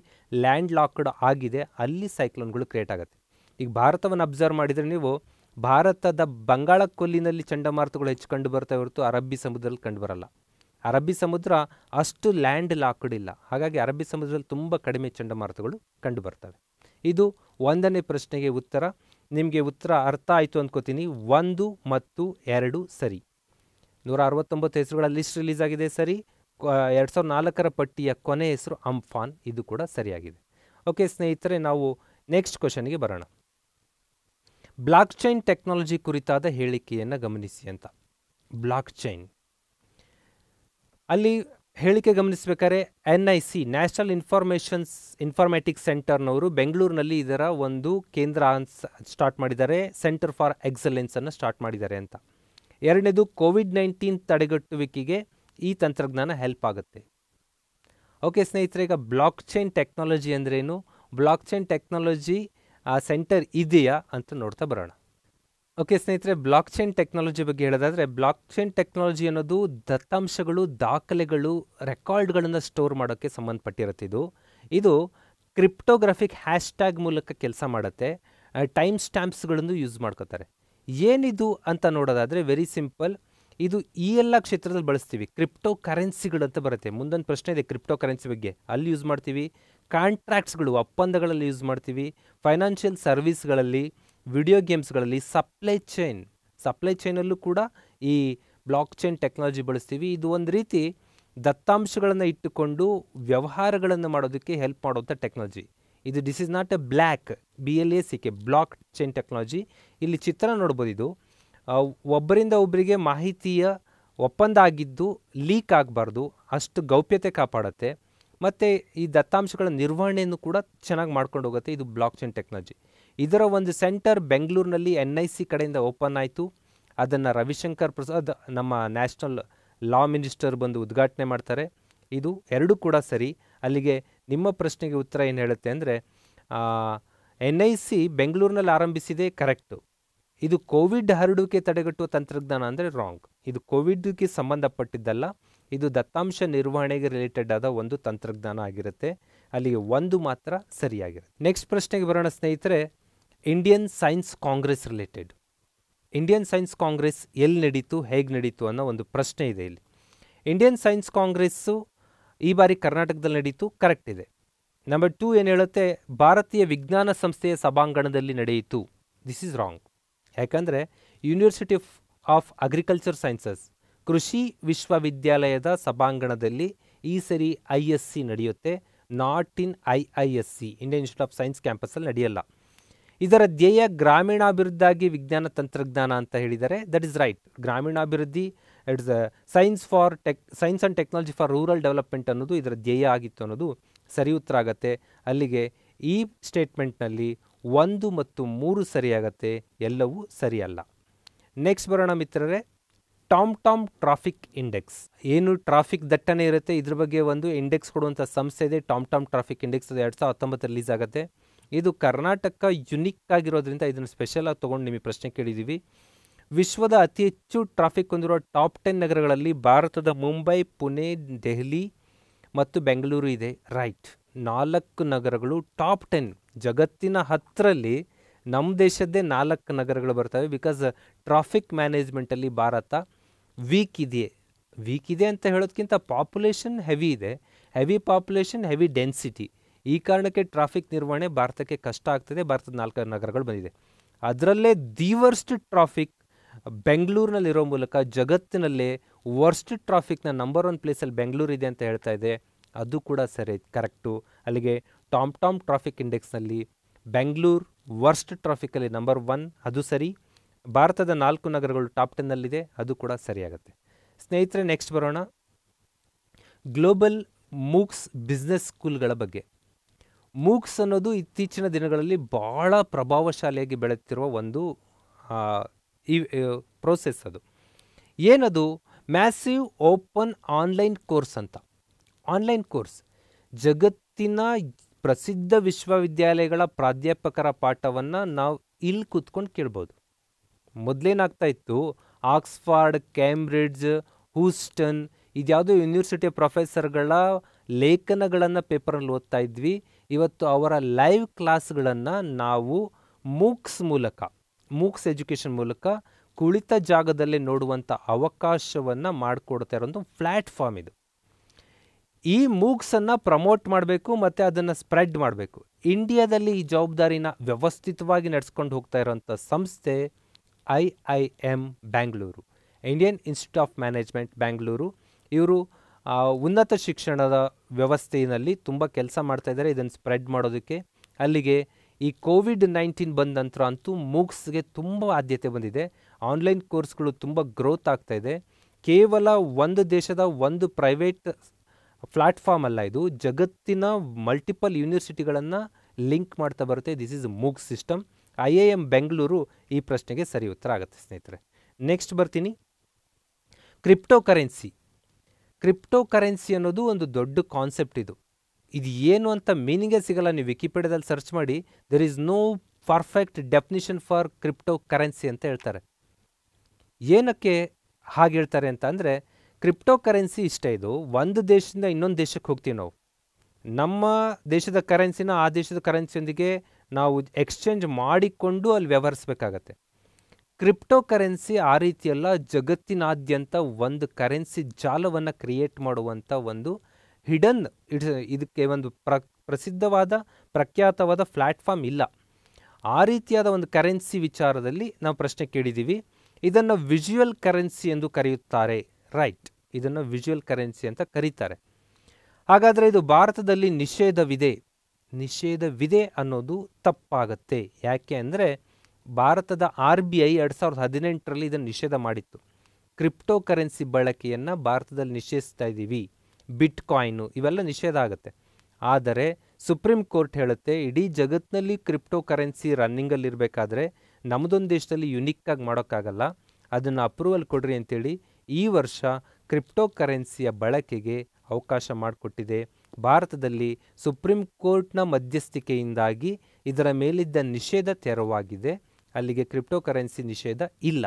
ಲ್ಯಾಂಡ್ ಲಾಕ್ಡ್ ಆಗಿದೆ ಅಲ್ಲಿ ಸೈಕ್ಲೋನ್ಗಳು ಕ್ರಿಯೇಟ್ ಆಗುತ್ತೆ ಈಗ ಭಾರತವನ್ನು ಅಬ್ಸರ್ವ್ ಮಾಡಿದರೆ ನೀವು ಭಾರತದ ಬಂಗಾಳ ಕೊಲ್ಲಿನಲ್ಲಿ ಚಂಡಮಾರುತಗಳು ಹೆಚ್ಚು ಕಂಡು ಬರ್ತಾ ಹೊರತು ಅರಬ್ಬಿ ಸಮುದ್ರದಲ್ಲಿ ಕಂಡು ಬರಲ್ಲ ಅರಬ್ಬಿ ಸಮುದ್ರ ಅಷ್ಟು ಲ್ಯಾಂಡ್ ಲಾಕ್ಡ್ ಇಲ್ಲ ಹಾಗಾಗಿ ಅರಬ್ಬಿ ಸಮುದ್ರದಲ್ಲಿ ತುಂಬ ಕಡಿಮೆ ಚಂಡಮಾರುತಗಳು ಕಂಡು ಬರ್ತವೆ ಇದು ಒಂದನೇ ಪ್ರಶ್ನೆಗೆ ಉತ್ತರ ನಿಮಗೆ ಉತ್ತರ ಅರ್ಥ ಆಯಿತು ಅಂದ್ಕೋತೀನಿ ಒಂದು ಮತ್ತು ಎರಡು ಸರಿ ನೂರ ಅರವತ್ತೊಂಬತ್ತು ಹೆಸರುಗಳ ಲಿಸ್ಟ್ ರಿಲೀಸ್ ಆಗಿದೆ ಸರಿ ಎರಡು ಸಾವಿರದ ನಾಲ್ಕರ ಪಟ್ಟಿಯ ಕೊನೆ ಹೆಸರು ಅಂಫಾನ್ ಇದು ಕೂಡ ಸರಿಯಾಗಿದೆ ಓಕೆ ಸ್ನೇಹಿತರೆ ನಾವು ನೆಕ್ಸ್ಟ್ ಕ್ವಶನ್ಗೆ ಬರೋಣ ಬ್ಲಾಕ್ ಚೈನ್ ಟೆಕ್ನಾಲಜಿ ಕುರಿತಾದ ಹೇಳಿಕೆಯನ್ನು ಗಮನಿಸಿ ಅಂತ ಬ್ಲಾಕ್ ಚೈನ್ ಅಲ್ಲಿ ಹೇಳಿಕೆ ಗಮನಿಸಬೇಕಾದ್ರೆ N I C national informations informatics ಸೆಂಟರ್ನವರು ಬೆಂಗಳೂರಿನಲ್ಲಿ ಇದರ ಒಂದು ಕೇಂದ್ರ ಸ್ಟಾರ್ಟ್ ಮಾಡಿದ್ದಾರೆ ಸೆಂಟರ್ ಫಾರ್ ಎಕ್ಸಲೆನ್ಸನ್ನು ಸ್ಟಾರ್ಟ್ ಮಾಡಿದ್ದಾರೆ ಅಂತ ಎರಡನೇದು ಕೋವಿಡ್ ನೈನ್ಟೀನ್ ತಡೆಗಟ್ಟುವಿಕೆಗೆ ಈ ತಂತ್ರಜ್ಞಾನ ಹೆಲ್ಪ್ ಆಗುತ್ತೆ ಓಕೆ ಸ್ನೇಹಿತರೆ ಈಗ ಬ್ಲಾಕ್ ಚೈನ್ ಟೆಕ್ನಾಲಜಿ ಅಂದ್ರೇನು ಬ್ಲಾಕ್ ಚೈನ್ ಟೆಕ್ನಾಲಜಿ ಆ ಸೆಂಟರ್ ಇದೆಯಾ ಅಂತ ನೋಡ್ತಾ ಬರೋಣ ಓಕೆ ಸ್ನೇಹಿತರೆ ಬ್ಲಾಕ್ ಚೈನ್ ಟೆಕ್ನಾಲಜಿ ಬಗ್ಗೆ ಹೇಳೋದಾದರೆ ಬ್ಲಾಕ್ ಚೈನ್ ಟೆಕ್ನಾಲಜಿ ಅನ್ನೋದು ದತ್ತಾಂಶಗಳು ದಾಖಲೆಗಳು ರೆಕಾರ್ಡ್ಗಳನ್ನು ಸ್ಟೋರ್ ಮಾಡೋಕ್ಕೆ ಸಂಬಂಧಪಟ್ಟಿರುತ್ತೆ ಇದು ಇದು ಕ್ರಿಪ್ಟೋಗ್ರಾಫಿಕ್ ಹ್ಯಾಶ್ ಟ್ಯಾಗ್ ಮೂಲಕ ಕೆಲಸ ಮಾಡುತ್ತೆ ಟೈಮ್ ಸ್ಟ್ಯಾಂಪ್ಸ್ಗಳನ್ನು ಯೂಸ್ ಮಾಡ್ಕೋತಾರೆ ಏನಿದು ಅಂತ ನೋಡೋದಾದರೆ ವೆರಿ ಸಿಂಪಲ್ ಇದು ಈ ಎಲ್ಲ ಕ್ಷೇತ್ರದಲ್ಲಿ ಬಳಸ್ತೀವಿ ಕ್ರಿಪ್ಟೋ ಕರೆನ್ಸಿಗಳು ಅಂತ ಬರುತ್ತೆ ಮುಂದೊಂದು ಪ್ರಶ್ನೆ ಇದೆ ಕ್ರಿಪ್ಟೋ ಕರೆನ್ಸಿ ಬಗ್ಗೆ ಅಲ್ಲಿ ಯೂಸ್ ಮಾಡ್ತೀವಿ ಕಾಂಟ್ರಾಕ್ಟ್ಸ್ಗಳು ಒಪ್ಪಂದಗಳಲ್ಲಿ ಯೂಸ್ ಮಾಡ್ತೀವಿ ಫೈನಾನ್ಷಿಯಲ್ ಸರ್ವಿಸ್ಗಳಲ್ಲಿ ವಿಡಿಯೋ ಗೇಮ್ಸ್ಗಳಲ್ಲಿ ಸಪ್ಲೈ ಚೈನ್ ಸಪ್ಲೈ ಚೈನಲ್ಲೂ ಕೂಡ ಈ ಬ್ಲಾಕ್ ಚೈನ್ ಟೆಕ್ನಾಲಜಿ ಬಳಸ್ತೀವಿ ಇದು ಒಂದು ರೀತಿ ದತ್ತಾಂಶಗಳನ್ನು ಇಟ್ಟುಕೊಂಡು ವ್ಯವಹಾರಗಳನ್ನು ಮಾಡೋದಕ್ಕೆ ಹೆಲ್ಪ್ ಮಾಡುವಂಥ ಟೆಕ್ನಾಲಜಿ ಇದು this is not a black B L A C K block chain technology ಇಲ್ಲಿ ಚಿತ್ರ ನೋಡ್ಬೋದು ಇದು ಒಬ್ಬರಿಂದ ಒಬ್ಬರಿಗೆ ಮಾಹಿತಿಯ ಒಪ್ಪಂದ ಆಗಿದ್ದು ಲೀಕ್ ಆಗಬಾರ್ದು ಅಷ್ಟು ಗೌಪ್ಯತೆ ಕಾಪಾಡುತ್ತೆ ಮತ್ತು ಈ ದತ್ತಾಂಶಗಳ ನಿರ್ವಹಣೆಯನ್ನು ಕೂಡ ಚೆನ್ನಾಗಿ ಮಾಡ್ಕೊಂಡು ಹೋಗುತ್ತೆ ಇದು ಬ್ಲಾಕ್ ಚೈನ್ ಟೆಕ್ನಾಲಜಿ ಇದರ ಒಂದು ಸೆಂಟರ್ ಬೆಂಗಳೂರಿನಲ್ಲಿ ಎನ್ ಐ ಸಿ ಕಡೆಯಿಂದ ಓಪನ್ ಆಯಿತು ಅದನ್ನು ರವಿಶಂಕರ್ ಪ್ರಸಾದ್ ನಮ್ಮ ನ್ಯಾಷನಲ್ ಲಾ ಮಿನಿಸ್ಟರ್ ಬಂದು ಉದ್ಘಾಟನೆ ಮಾಡ್ತಾರೆ ಇದು ಎರಡೂ ಕೂಡ ಸರಿ ಅಲ್ಲಿಗೆ ನಿಮ್ಮ ಪ್ರಶ್ನೆಗೆ ಉತ್ತರ ಏನು ಹೇಳುತ್ತೆ ಅಂದರೆ ಎನ್ ಐ ಸಿ ಬೆಂಗಳೂರಿನಲ್ಲಿ ಆರಂಭಿಸಿದೆ ಕರೆಕ್ಟು ಇದು ಕೋವಿಡ್ ಹರಡುವಿಕೆ ತಡೆಗಟ್ಟುವ ತಂತ್ರಜ್ಞಾನ ಅಂದರೆ ರಾಂಗ್ ಇದು ಕೋವಿಡ್ಗೆ ಸಂಬಂಧಪಟ್ಟಿದ್ದಲ್ಲ ಇದು ದತ್ತಾಂಶ ನಿರ್ವಹಣೆಗೆ ರಿಲೇಟೆಡ್ ಆದ ಒಂದು ತಂತ್ರಜ್ಞಾನ ಆಗಿರುತ್ತೆ ಅಲ್ಲಿಗೆ ಒಂದು ಮಾತ್ರ ಸರಿಯಾಗಿರುತ್ತೆ ನೆಕ್ಸ್ಟ್ ಪ್ರಶ್ನೆಗೆ ಬರೋಣ ಸ್ನೇಹಿತರೆ Indian Science Congress related Indian Science Congress ಎಲ್ಲಿ ನಡೀತು ಹೇಗೆ ನಡೀತು ಅನ್ನೋ ಒಂದು ಪ್ರಶ್ನೆ ಇದೆ ಇಲ್ಲಿ ಇಂಡಿಯನ್ ಸೈನ್ಸ್ ಕಾಂಗ್ರೆಸ್ಸು ಈ ಬಾರಿ ಕರ್ನಾಟಕದಲ್ಲಿ ನಡೀತು ಕರೆಕ್ಟ್ ಇದೆ ನಂಬರ್ ಟೂ ಏನು ಹೇಳುತ್ತೆ ಭಾರತೀಯ ವಿಜ್ಞಾನ ಸಂಸ್ಥೆಯ ಸಭಾಂಗಣದಲ್ಲಿ ನಡೆಯಿತು ದಿಸ್ ಈಸ್ ರಾಂಗ್ ಯಾಕಂದರೆ ಯೂನಿವರ್ಸಿಟಿ ಆಫ್ ಅಗ್ರಿಕಲ್ಚರ್ ಸೈನ್ಸಸ್ ಕೃಷಿ ವಿಶ್ವವಿದ್ಯಾಲಯದ ಸಭಾಂಗಣದಲ್ಲಿ ಈ ಸರಿ ಐ ಎಸ್ ಸಿ ನಡೆಯುತ್ತೆ not in I I S C Indian Institute of Science ಕ್ಯಾಂಪಸ್ಸಲ್ಲಿ ನಡೆಯಲ್ಲ ಇದರ ಧ್ಯೇಯ ಗ್ರಾಮೀಣಾಭಿವೃದ್ಧಿಯಾಗಿ ವಿಜ್ಞಾನ ತಂತ್ರಜ್ಞಾನ ಅಂತ ಹೇಳಿದರೆ ದಟ್ ಇಸ್ ರೈಟ್ ಗ್ರಾಮೀಣಾಭಿವೃದ್ಧಿ it's science for tech science and technology for rural development ಅನ್ನೋದು ಇದರ ಧ್ಯೇಯ ಆಗಿತ್ತು ಅನ್ನೋದು ಸರಿ ಉತ್ತರ ಆಗತ್ತೆ ಅಲ್ಲಿಗೆ ಈ ಸ್ಟೇಟ್ಮೆಂಟ್ನಲ್ಲಿ ಒಂದು ಮತ್ತು ಮೂರು ಸರಿಯಾಗತ್ತೆ ಎಲ್ಲವೂ ಸರಿಯಲ್ಲ ನೆಕ್ಸ್ಟ್ ಬರೋಣ ಮಿತ್ರರೇ ಟಾಮ್ ಟಾಮ್ ಟ್ರಾಫಿಕ್ ಇಂಡೆಕ್ಸ್ ಏನು ಟ್ರಾಫಿಕ್ ದಟ್ಟಣೆ ಇರುತ್ತೆ ಇದ್ರ ಬಗ್ಗೆ ಒಂದು ಇಂಡೆಕ್ಸ್ ಕೊಡುವಂಥ ಸಂಸ್ಥೆ ಇದೆ ಟಾಮ್ ಟಾಮ್ ಟ್ರಾಫಿಕ್ ಇಂಡೆಕ್ಸ್ ಅದು ಎರಡು ಸಾವಿರದ ಹತ್ತೊಂಬತ್ತು ರಿಲೀಸ್ ಆಗುತ್ತೆ ಇದು ಕರ್ನಾಟಕ ಯುನಿಕ್ ಆಗಿರೋದ್ರಿಂದ ಇದನ್ನು ಸ್ಪೆಷಲಾಗಿ ತೊಗೊಂಡು ನಿಮಗೆ ಪ್ರಶ್ನೆ ಕೇಳಿದ್ದೀವಿ ವಿಶ್ವದ ಅತಿ ಹೆಚ್ಚು ಟ್ರಾಫಿಕ್ ಹೊಂದಿರುವ ಟಾಪ್ ಟೆನ್ ನಗರಗಳಲ್ಲಿ ಭಾರತದ ಮುಂಬೈ ಪುಣೆ ದೆಹಲಿ ಮತ್ತು ಬೆಂಗಳೂರು ಇದೆ ರೈಟ್ ನಾಲ್ಕು ನಗರಗಳು ಟಾಪ್ ಟೆನ್ ಜಗತ್ತಿನ ಹತ್ತರಲ್ಲಿ ನಮ್ಮ ದೇಶದ್ದೇ ನಾಲ್ಕು ನಗರಗಳು ಬರ್ತವೆ ಬಿಕಾಸ್ ಟ್ರಾಫಿಕ್ ಮ್ಯಾನೇಜ್ಮೆಂಟಲ್ಲಿ ಭಾರತ ವೀಕ್ ಇದೆಯೇ ವೀಕ್ ಇದೆ ಅಂತ ಹೇಳೋದಕ್ಕಿಂತ ಪಾಪ್ಯುಲೇಷನ್ ಹೆವಿ ಇದೆ ಹೆವಿ ಪಾಪ್ಯುಲೇಷನ್ ಹೆವಿ ಡೆನ್ಸಿಟಿ ಈ ಕಾರಣಕ್ಕೆ ಟ್ರಾಫಿಕ್ ನಿರ್ವಹಣೆ ಭಾರತಕ್ಕೆ ಕಷ್ಟ ಆಗ್ತದೆ ಭಾರತದ ನಾಲ್ಕು ನಗರಗಳು ಬಂದಿದೆ ಅದರಲ್ಲೇ ದಿ ವರ್ಸ್ಟ್ ಟ್ರಾಫಿಕ್ ಬೆಂಗಳೂರಿನಲ್ಲಿರೋ ಮೂಲಕ ಜಗತ್ತಿನಲ್ಲೇ ವರ್ಸ್ಟ್ ಟ್ರಾಫಿಕ್ನ ನಂಬರ್ ಒನ್ ಪ್ಲೇಸಲ್ಲಿ ಬೆಂಗಳೂರು ಇದೆ ಅಂತ ಹೇಳ್ತಾ ಇದೆ ಅದು ಕೂಡ ಸರಿ ಕರೆಕ್ಟು ಅಲ್ಲಿಗೆ ಟಾಮ್ ಟಾಮ್ ಟ್ರಾಫಿಕ್ ಇಂಡೆಕ್ಸ್ನಲ್ಲಿ ಬೆಂಗಳೂರು ವರ್ಸ್ಟ್ ಟ್ರಾಫಿಕಲ್ಲಿ ನಂಬರ್ ಒನ್ ಅದು ಸರಿ ಭಾರತದ ನಾಲ್ಕು ನಗರಗಳು ಟಾಪ್ ಟೆನ್ನಲ್ಲಿದೆ ಅದು ಕೂಡ ಸರಿಯಾಗುತ್ತೆ ಸ್ನೇಹಿತರೆ ನೆಕ್ಸ್ಟ್ ಬರೋಣ ಗ್ಲೋಬಲ್ ಮೂಕ್ಸ್ ಬಿಸ್ನೆಸ್ ಸ್ಕೂಲ್ಗಳ ಬಗ್ಗೆ ಮೂಕ್ಸ್ ಅನ್ನೋದು ಇತ್ತೀಚಿನ ದಿನಗಳಲ್ಲಿ ಭಾಳ ಪ್ರಭಾವಶಾಲಿಯಾಗಿ ಬೆಳೆಯುತ್ತಿರುವ ಒಂದು ಈ ಪ್ರೋಸೆಸ್ ಅದು ಏನದು ಮ್ಯಾಸಿವ್ ಓಪನ್ ಆನ್ಲೈನ್ ಕೋರ್ಸ್ ಅಂತ ಆನ್ಲೈನ್ ಕೋರ್ಸ್ ಜಗತ್ತಿನ ಪ್ರಸಿದ್ಧ ವಿಶ್ವವಿದ್ಯಾಲಯಗಳ ಪ್ರಾಧ್ಯಾಪಕರ ಪಾಠವನ್ನು ನಾವು ಇಲ್ಲಿ ಕೂತ್ಕೊಂಡು ಕೇಳ್ಬೋದು ಮೊದಲೇನಾಗ್ತಾ ಇತ್ತು ಆಕ್ಸ್ಫರ್ಡ್ ಕ್ಯಾಂಬ್ರಿಡ್ಜ್ ಹೂಸ್ಟನ್ ಇದ್ಯಾವುದೋ ಯೂನಿವರ್ಸಿಟಿ ಪ್ರೊಫೆಸರ್ಗಳ ಲೇಖನಗಳನ್ನು ಪೇಪರಲ್ಲಿ ಓದ್ತಾ ಇದ್ವಿ ಇವತ್ತು ಅವರ ಲೈವ್ ಕ್ಲಾಸ್ಗಳನ್ನು ನಾವು ಮೂಕ್ಸ್ ಮೂಲಕ ಮೂಕ್ಸ್ ಎಜುಕೇಷನ್ ಮೂಲಕ ಕುಳಿತ ಜಾಗದಲ್ಲಿ ನೋಡುವಂಥ ಅವಕಾಶವನ್ನು ಮಾಡಿಕೊಡ್ತಾ ಇರೋದು ಪ್ಲ್ಯಾಟ್ಫಾರ್ಮ್ ಇದು ಈ ಮೂಕ್ಸನ್ನು ಪ್ರಮೋಟ್ ಮಾಡಬೇಕು ಮತ್ತು ಅದನ್ನು ಸ್ಪ್ರೆಡ್ ಮಾಡಬೇಕು ಇಂಡಿಯಾದಲ್ಲಿ ಈ ಜವಾಬ್ದಾರಿನ ವ್ಯವಸ್ಥಿತವಾಗಿ ನಡೆಸ್ಕೊಂಡು ಹೋಗ್ತಾ ಇರೋಂಥ ಸಂಸ್ಥೆ I I M Bangalore Indian Institute of Management Bangalore ಇವರು ಉನ್ನತ ಶಿಕ್ಷಣದ ವ್ಯವಸ್ಥೆಯಲ್ಲಿ ತುಂಬ ಕೆಲಸ ಮಾಡ್ತಾ ಇದ್ದಾರೆ ಇದನ್ನು ಸ್ಪ್ರೆಡ್ ಮಾಡೋದಕ್ಕೆ ಅಲ್ಲಿಗೆ ಈ ಕೋವಿಡ್ ನೈನ್ಟೀನ್ ಬಂದ ನಂತರ ಅಂತೂ ಮೂಗ್ಸ್ಗೆ ತುಂಬ ಆದ್ಯತೆ ಬಂದಿದೆ ಆನ್ಲೈನ್ ಕೋರ್ಸ್ಗಳು ತುಂಬ ಗ್ರೋತ್ ಆಗ್ತಾ ಇದೆ ಕೇವಲ ಒಂದು ದೇಶದ ಒಂದು ಪ್ರೈವೇಟ್ ಪ್ಲ್ಯಾಟ್ಫಾರ್ಮ್ ಅಲ್ಲ ಇದು ಜಗತ್ತಿನ ಮಲ್ಟಿಪಲ್ ಯೂನಿವರ್ಸಿಟಿಗಳನ್ನು ಲಿಂಕ್ ಮಾಡ್ತಾ ಬರುತ್ತೆ this is MOOC system I A M Bengaluru ಈ ಪ್ರಶ್ನೆಗೆ ಸರಿ ಉತ್ತರ ಆಗುತ್ತೆ ಸ್ನೇಹಿತರೆ ನೆಕ್ಸ್ಟ್ ಬರ್ತೀನಿ ಕ್ರಿಪ್ಟೋ ಕರೆನ್ಸಿ ಕ್ರಿಪ್ಟೋ ಕರೆನ್ಸಿ ಅನ್ನೋದು ಒಂದು ದೊಡ್ಡ ಕಾನ್ಸೆಪ್ಟ್ ಇದು ಇದು ಏನು ಅಂತ ಮೀನಿಂಗೇ ಸಿಗಲ್ಲ ನೀವು ವಿಕಿಪೀಡಿಯಾದಲ್ಲಿ ಸರ್ಚ್ ಮಾಡಿ there is no perfect definition for crypto currency ಅಂತ ಹೇಳ್ತಾರೆ ಏನಕ್ಕೆ ಹಾಗೆ ಹೇಳ್ತಾರೆ ಅಂತ ಅಂದರೆ ಕ್ರಿಪ್ಟೋ ಕರೆನ್ಸಿ ಇಷ್ಟೇ ಇದು ಒಂದು ದೇಶದಿಂದ ಇನ್ನೊಂದು ದೇಶಕ್ಕೆ ಹೋಗ್ತೀವಿ ನಾವು ನಮ್ಮ ದೇಶದ ಕರೆನ್ಸಿನ ಆ ದೇಶದ ಕರೆನ್ಸಿಯೊಂದಿಗೆ ನಾವು ಎಕ್ಸ್ಚೇಂಜ್ ಮಾಡಿಕೊಂಡು ಅಲ್ಲಿ ವ್ಯವಹರಿಸಬೇಕಾಗತ್ತೆ ಕ್ರಿಪ್ಟೋ ಕರೆನ್ಸಿ ಆ ರೀತಿಯೆಲ್ಲ ಜಗತ್ತಿನಾದ್ಯಂತ ಒಂದು ಕರೆನ್ಸಿ ಜಾಲವನ್ನು ಕ್ರಿಯೇಟ್ ಮಾಡುವಂಥ ಒಂದು ಹಿಡನ್ ಇದಕ್ಕೆ ಒಂದು ಪ್ರ ಪ್ರಸಿದ್ಧವಾದ ಪ್ರಖ್ಯಾತವಾದ ಪ್ಲ್ಯಾಟ್ಫಾರ್ಮ್ ಇಲ್ಲ ಆ ರೀತಿಯಾದ ಒಂದು ಕರೆನ್ಸಿ ವಿಚಾರದಲ್ಲಿ ನಾವು ಪ್ರಶ್ನೆ ಕೇಳಿದ್ದೀವಿ ಇದನ್ನು ವಿಜುವಲ್ ಕರೆನ್ಸಿ ಎಂದು ಕರೆಯುತ್ತಾರೆ ರೈಟ್ ಇದನ್ನು ವಿಜುವಲ್ ಕರೆನ್ಸಿ ಅಂತ ಕರೀತಾರೆ ಹಾಗಾದರೆ ಇದು ಭಾರತದಲ್ಲಿ ನಿಷೇಧವಿದೆ ನಿಷೇಧವಿದೆ ಅನ್ನೋದು ತಪ್ಪಾಗತ್ತೆ ಯಾಕೆ ಅಂದರೆ ಭಾರತದ ಆರ್ ಬಿ ಐ ಎರಡು ಸಾವಿರದ ಹದಿನೆಂಟರಲ್ಲಿ ಇದನ್ನು ನಿಷೇಧ ಮಾಡಿತ್ತು ಕ್ರಿಪ್ಟೋ ಕರೆನ್ಸಿ ಬಳಕೆಯನ್ನು ಭಾರತದಲ್ಲಿ ನಿಷೇಧಿಸ್ತಾ ಇದ್ದೀವಿ ಬಿಟ್ ಕಾಯಿನು ಇವೆಲ್ಲ ನಿಷೇಧ ಆಗುತ್ತೆ ಆದರೆ ಸುಪ್ರೀಂ ಕೋರ್ಟ್ ಹೇಳುತ್ತೆ ಇಡೀ ಜಗತ್ತಿನಲ್ಲಿ ಕ್ರಿಪ್ಟೋ ಕರೆನ್ಸಿ ಇರಬೇಕಾದ್ರೆ ನಮ್ಮದೊಂದು ದೇಶದಲ್ಲಿ ಆಗಿ ಮಾಡೋಕ್ಕಾಗಲ್ಲ ಅದನ್ನು ಅಪ್ರೂವಲ್ ಕೊಡ್ರಿ ಅಂತೇಳಿ ಈ ವರ್ಷ ಕ್ರಿಪ್ಟೋ ಕರೆನ್ಸಿಯ ಬಳಕೆಗೆ ಅವಕಾಶ ಮಾಡಿಕೊಟ್ಟಿದೆ ಭಾರತದಲ್ಲಿ ಸುಪ್ರೀಂ ಕೋರ್ಟ್ನ ಮಧ್ಯಸ್ಥಿಕೆಯಿಂದಾಗಿ ಇದರ ಮೇಲಿದ್ದ ನಿಷೇಧ ತೆರವಾಗಿದೆ ಅಲ್ಲಿಗೆ ಕ್ರಿಪ್ಟೋ ಕರೆನ್ಸಿ ನಿಷೇಧ ಇಲ್ಲ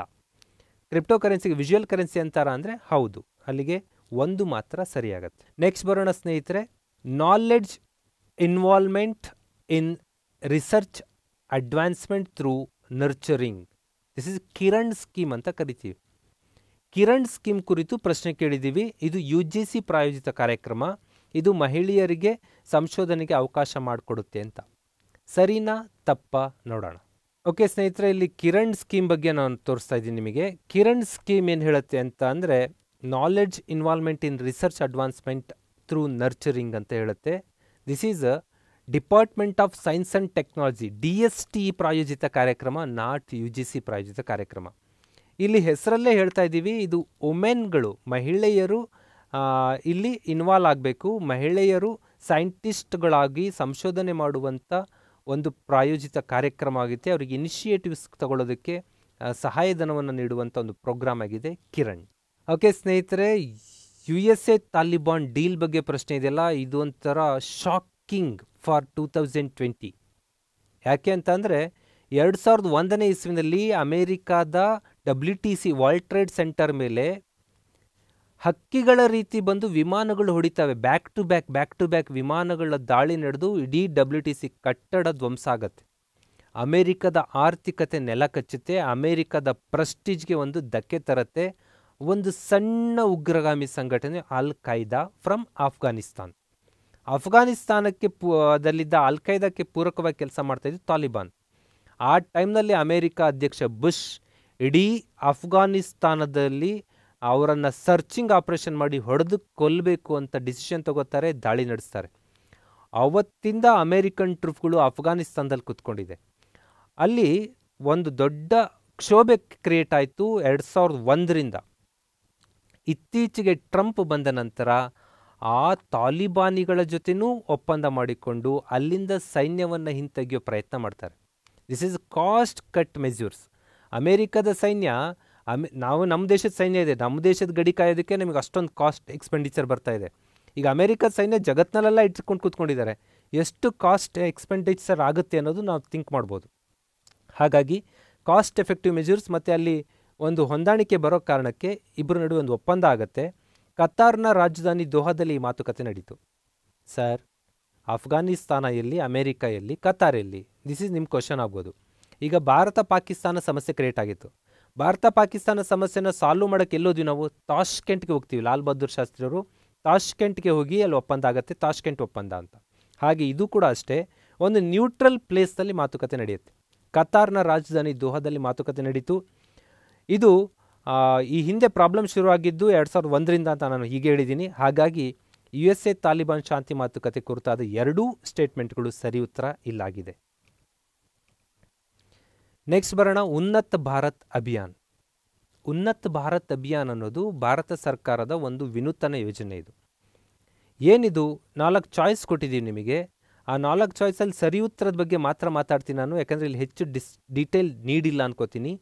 ಕ್ರಿಪ್ಟೋ ಕರೆನ್ಸಿಗೆ ವಿಜುವಲ್ ಕರೆನ್ಸಿ ಅಂತಾರ ಅಂದರೆ ಹೌದು ಅಲ್ಲಿಗೆ ಒಂದು ಮಾತ್ರ ಸರಿಯಾಗತ್ತೆ ನೆಕ್ಸ್ಟ್ ಬರೋಣ ಸ್ನೇಹಿತರೆ knowledge involvement in research advancement through nurturing this is Kiran scheme ಅಂತ ಕರಿತೀವಿ ಕಿರಣ್ ಸ್ಕೀಮ್ ಕುರಿತು ಪ್ರಶ್ನೆ ಕೇಳಿದ್ದೀವಿ ಇದು ಯು ಜಿ ಸಿ ಪ್ರಾಯೋಜಿತ ಕಾರ್ಯಕ್ರಮ ಇದು ಮಹಿಳೆಯರಿಗೆ ಸಂಶೋಧನೆಗೆ ಅವಕಾಶ ಮಾಡಿಕೊಡುತ್ತೆ ಅಂತ ಸರಿನಾ ತಪ್ಪ ನೋಡೋಣ ಓಕೆ ಸ್ನೇಹಿತರೆ ಇಲ್ಲಿ ಕಿರಣ್ ಸ್ಕೀಮ್ ಬಗ್ಗೆ ನಾನು ತೋರಿಸ್ತಾ ಇದ್ದೀನಿ ನಿಮಗೆ ಕಿರಣ್ ಸ್ಕೀಮ್ ಏನು ಹೇಳುತ್ತೆ ಅಂತ ಅಂದರೆ knowledge involvement in research advancement through nurturing ಅಂತ ಹೇಳುತ್ತೆ this is a department of science and technology D S T ಪ್ರಾಯೋಜಿತ ಕಾರ್ಯಕ್ರಮ ನಾಟ್ ಯು ಜಿ ಸಿ ಪ್ರಾಯೋಜಿತ ಕಾರ್ಯಕ್ರಮ ಇಲ್ಲಿ ಹೆಸರಲ್ಲೇ ಹೇಳ್ತಾ ಇದ್ದೀವಿ ಇದು ಉಮೆನ್ಗಳು ಮಹಿಳೆಯರು ಇಲ್ಲಿ ಇನ್ವಾಲ್ವ್ ಆಗಬೇಕು ಮಹಿಳೆಯರು ಸೈಂಟಿಸ್ಟ್ಗಳಾಗಿ ಸಂಶೋಧನೆ ಮಾಡುವಂಥ ಒಂದು ಪ್ರಾಯೋಜಿತ ಕಾರ್ಯಕ್ರಮ ಆಗಿದೆ ಅವರಿಗೆ ಇನಿಷಿಯೇಟಿವ್ಸ್ ತಗೊಳ್ಳೋದಕ್ಕೆ ಸಹಾಯಧನವನ್ನು ನೀಡುವಂಥ ಒಂದು ಪ್ರೋಗ್ರಾಮ್ ಆಗಿದೆ ಕಿರಣ್ ಓಕೆ ಸ್ನೇಹಿತರೆ U S A Taliban deal ಬಗ್ಗೆ ಪ್ರಶ್ನೆ ಇದೆಯಲ್ಲ ಇದು ಒಂಥರ shocking for two thousand twenty ಯಾಕೆ ಅಂದರೆ ಎರಡು ಸಾವಿರದ ಒಂದನೇ ಇಸ್ವಿನಲ್ಲಿ ಅಮೇರಿಕಾದ W T C world trade centre ಮೇಲೆ ಹಕ್ಕಿಗಳ ರೀತಿ ಬಂದು ವಿಮಾನಗಳು ಹೊಡಿತಾವೆ back to back back to back ವಿಮಾನಗಳ ದಾಳಿ ನಡೆದು ಇಡೀ ಡಬ್ಲ್ಯೂ ಟಿ ಸಿ ಕಟ್ಟಡ ಧ್ವಂಸ ಆಗತ್ತೆ ಅಮೇರಿಕದ ಆರ್ಥಿಕತೆ ನೆಲ ಕಚ್ಚುತ್ತೆ ಅಮೇರಿಕದ ಪ್ರಸ್ಟೀಜ್ಗೆ ಒಂದು ಧಕ್ಕೆ ತರತ್ತೆ ಒಂದು ಸಣ್ಣ ಉಗ್ರಗಾಮಿ ಸಂಘಟನೆ ಅಲ್ ಕೈದಾ ಫ್ರಮ್ ಆಫ್ಘಾನಿಸ್ತಾನ್ ಅಫ್ಘಾನಿಸ್ತಾನಕ್ಕೆ ಅದಲ್ಲಿದ್ದ ಅಲ್ ಕೈದಾಕ್ಕೆ ಪೂರಕವಾಗಿ ಕೆಲಸ ಮಾಡ್ತಾಯಿದ್ದು ತಾಲಿಬಾನ್ ಆ ಟೈಮ್ನಲ್ಲಿ ಅಮೇರಿಕ ಅಧ್ಯಕ್ಷ ಬುಷ್ ಇಡೀ ಅಫ್ಘಾನಿಸ್ತಾನದಲ್ಲಿ ಅವರನ್ನು ಸರ್ಚಿಂಗ್ ಆಪರೇಷನ್ ಮಾಡಿ ಹೊಡೆದು ಕೊಲ್ಲಬೇಕು ಅಂತ ಡಿಸಿಷನ್ ತಗೋತಾರೆ ದಾಳಿ ನಡೆಸ್ತಾರೆ ಅವತ್ತಿಂದ ಅಮೇರಿಕನ್ ಟ್ರೂಪ್ಗಳು ಅಫ್ಘಾನಿಸ್ತಾನದಲ್ಲಿ ಕೂತ್ಕೊಂಡಿದೆ ಅಲ್ಲಿ ಒಂದು ದೊಡ್ಡ ಕ್ಷೋಭೆ ಕ್ರಿಯೇಟ್ ಆಯಿತು ಎರಡು ಸಾವಿರದ ಒಂದರಿಂದ ಇತ್ತೀಚೆಗೆ ಟ್ರಂಪ್ ಬಂದ ನಂತರ ಆ ತಾಲಿಬಾನಿಗಳ ಜೊತೆನೂ ಒಪ್ಪಂದ ಮಾಡಿಕೊಂಡು ಅಲ್ಲಿಂದ ಸೈನ್ಯವನ್ನು ಹಿಂತೆಗೆಯೋ ಪ್ರಯತ್ನ ಮಾಡ್ತಾರೆ this is cost cut measures ಅಮೇರಿಕದ ಸೈನ್ಯ ಆಮೇ ನಾವು ನಮ್ಮ ದೇಶದ ಸೈನ್ಯ ಇದೆ ನಮ್ಮ ದೇಶದ ಗಡಿ ಕಾಯೋದಕ್ಕೆ ನಿಮಗೆ ಅಷ್ಟೊಂದು ಕಾಸ್ಟ್ ಎಕ್ಸ್ಪೆಂಡಿಚರ್ ಬರ್ತಾ ಇದೆ ಈಗ ಅಮೇರಿಕದ ಸೈನ್ಯ ಜಗತ್ತಿನಲ್ಲೆಲ್ಲ ಇಟ್ಕೊಂಡು ಕೂತ್ಕೊಂಡಿದ್ದಾರೆ ಎಷ್ಟು ಕಾಸ್ಟ್ ಎಕ್ಸ್ಪೆಂಡಿಚರ್ ಆಗುತ್ತೆ ಅನ್ನೋದು ನಾವು ಥಿಂಕ್ ಮಾಡ್ಬೋದು ಹಾಗಾಗಿ ಕಾಸ್ಟ್ ಎಫೆಕ್ಟಿವ್ ಮೆಜರ್ಸ್ ಮತ್ತು ಅಲ್ಲಿ ಒಂದು ಹೊಂದಾಣಿಕೆ ಬರೋ ಕಾರಣಕ್ಕೆ ಇಬ್ಬರ ನಡುವೆ ಒಂದು ಒಪ್ಪಂದ ಆಗುತ್ತೆ ಕತಾರ್ನ ರಾಜಧಾನಿ ದೋಹಾದಲ್ಲಿ ಈ ಮಾತುಕತೆ ನಡೀತು ಸರ್ ಅಫ್ಘಾನಿಸ್ತಾನ ಎಲ್ಲಿ ಅಮೇರಿಕಾ ಎಲ್ಲಿ ಕತಾರ್ ಎಲ್ಲಿ ದಿಸ್ ಈಸ್ ನಿಮ್ಮ ಕ್ವಶನ್ ಆಗ್ಬೋದು ಈಗ ಭಾರತ ಪಾಕಿಸ್ತಾನ ಸಮಸ್ಯೆ ಕ್ರಿಯೇಟ್ ಆಗಿತ್ತು ಭಾರತ ಪಾಕಿಸ್ತಾನ ಸಮಸ್ಯೆನ ಸಾಲ್ವ್ ಮಾಡೋಕ್ಕೆ ಎಲ್ಲೋದ್ವಿ ನಾವು ತಾಷ್ಕೆಂಟ್ಗೆ ಹೋಗ್ತೀವಿ ಲಾಲ್ ಬಹದ್ದೂರ್ ಶಾಸ್ತ್ರಿ ಅವರು ತಾಷ್ಕೆಂಟ್ಗೆ ಹೋಗಿ ಅಲ್ಲಿ ಒಪ್ಪಂದ ಆಗುತ್ತೆ ತಾಷ್ಕೆಂಟ್ ಒಪ್ಪಂದ ಅಂತ ಹಾಗೆ ಇದು ಕೂಡ ಅಷ್ಟೇ ಒಂದು ನ್ಯೂಟ್ರಲ್ ಪ್ಲೇಸ್ನಲ್ಲಿ ಮಾತುಕತೆ ನಡೆಯುತ್ತೆ ಕತಾರ್ನ ರಾಜಧಾನಿ ದೋಹಾದಲ್ಲಿ ಮಾತುಕತೆ ನಡೀತು ಇದು ಈ ಹಿಂದೆ ಪ್ರಾಬ್ಲಮ್ ಶುರುವಾಗಿದ್ದು ಎರಡು ಸಾವಿರದ ಒಂದರಿಂದ ಅಂತ ನಾನು ಹೀಗೆ ಹೇಳಿದ್ದೀನಿ ಹಾಗಾಗಿ ಯು ಎಸ್ ಎ ತಾಲಿಬಾನ್ ಶಾಂತಿ ಮಾತುಕತೆ ಕುರಿತಾದ ಎರಡೂ ಸ್ಟೇಟ್ಮೆಂಟ್ಗಳು ಸರಿ ಉತ್ತರ ಇಲ್ಲಾಗಿದೆ ನೆಕ್ಸ್ಟ್ ಬರೋಣ ಉನ್ನತ್ ಭಾರತ್ ಅಭಿಯಾನ್ ಉನ್ನತ್ ಭಾರತ್ ಅಭಿಯಾನ್ ಅನ್ನೋದು ಭಾರತ ಸರ್ಕಾರದ ಒಂದು ವಿನೂತನ ಯೋಜನೆ ಇದು ಏನಿದು ನಾಲ್ಕು ಚಾಯ್ಸ್ ಕೊಟ್ಟಿದ್ದೀವಿ ನಿಮಗೆ ಆ ನಾಲ್ಕು ಚಾಯ್ಸಲ್ಲಿ ಸರಿ ಉತ್ತರದ ಬಗ್ಗೆ ಮಾತ್ರ ಮಾತಾಡ್ತೀನಿ ನಾನು ಯಾಕಂದರೆ ಇಲ್ಲಿ ಹೆಚ್ಚು ಡಿಸ್ ಡೀಟೇಲ್ ನೀಡಿಲ್ಲ ಅನ್ಕೋತೀನಿ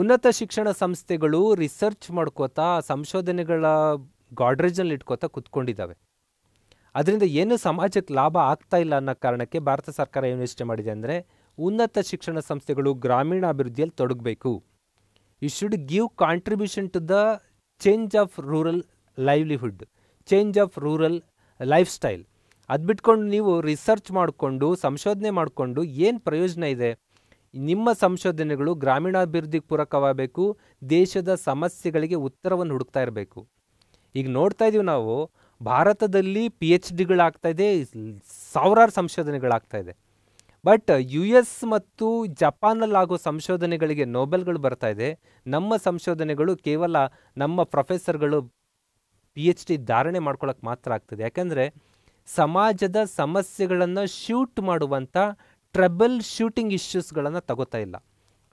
ಉನ್ನತ ಶಿಕ್ಷಣ ಸಂಸ್ಥೆಗಳು ರಿಸರ್ಚ್ ಮಾಡ್ಕೋತಾ ಸಂಶೋಧನೆಗಳ ಗಾಡ್ರೇಜಲ್ಲಿ ಇಟ್ಕೋತಾ ಕುತ್ಕೊಂಡಿದ್ದಾವೆ ಅದರಿಂದ ಏನು ಸಮಾಜಕ್ಕೆ ಲಾಭ ಆಗ್ತಾ ಇಲ್ಲ ಅನ್ನೋ ಕಾರಣಕ್ಕೆ ಭಾರತ ಸರ್ಕಾರ ಏನು ಯೋಚನೆ ಮಾಡಿದೆ ಅಂದರೆ ಉನ್ನತ ಶಿಕ್ಷಣ ಸಂಸ್ಥೆಗಳು ಗ್ರಾಮೀಣ ಅಭಿವೃದ್ಧಿಯಲ್ಲಿ ತೊಡಗಬೇಕು you should give contribution to the change of rural livelihood change of rural life style ಅದು ಬಿಟ್ಕೊಂಡು ನೀವು ರಿಸರ್ಚ್ ಮಾಡಿಕೊಂಡು ಸಂಶೋಧನೆ ಮಾಡಿಕೊಂಡು ಏನು ಪ್ರಯೋಜನ ಇದೆ ನಿಮ್ಮ ಸಂಶೋಧನೆಗಳು ಗ್ರಾಮೀಣಾಭಿವೃದ್ಧಿಗೆ ಪೂರಕವಾಗಬೇಕು ದೇಶದ ಸಮಸ್ಯೆಗಳಿಗೆ ಉತ್ತರವನ್ನು ಹುಡುಕ್ತಾ ಇರಬೇಕು ಈಗ ನೋಡ್ತಾ ಇದ್ದೀವಿ ನಾವು ಭಾರತದಲ್ಲಿ ಪಿ ಎಚ್ ಡಿಗಳಾಗ್ತಾಯಿದೆ ಇದೆ ಸಾವಿರಾರು ಸಂಶೋಧನೆಗಳಾಗ್ತಾಯಿದೆ ಇದೆ ಬಟ್ ಯು ಎಸ್ ಮತ್ತು ಜಪಾನಲ್ಲಾಗೋ ಸಂಶೋಧನೆಗಳಿಗೆ ನೋಬೆಲ್ಗಳು ಬರ್ತಾ ಇದೆ ನಮ್ಮ ಸಂಶೋಧನೆಗಳು ಕೇವಲ ನಮ್ಮ ಪ್ರೊಫೆಸರ್ಗಳು ಪಿ ಎಚ್ ಡಿ ಧಾರಣೆ ಮಾಡ್ಕೊಳಕ್ಕೆ ಮಾತ್ರ ಆಗ್ತದೆ ಯಾಕೆಂದರೆ ಸಮಾಜದ ಸಮಸ್ಯೆಗಳನ್ನು ಶೂಟ್ ಮಾಡುವಂಥ ಟ್ರಬಲ್ ಶೂಟಿಂಗ್ ಇಶ್ಯೂಸ್ಗಳನ್ನು ತಗೋತಾ ಇಲ್ಲ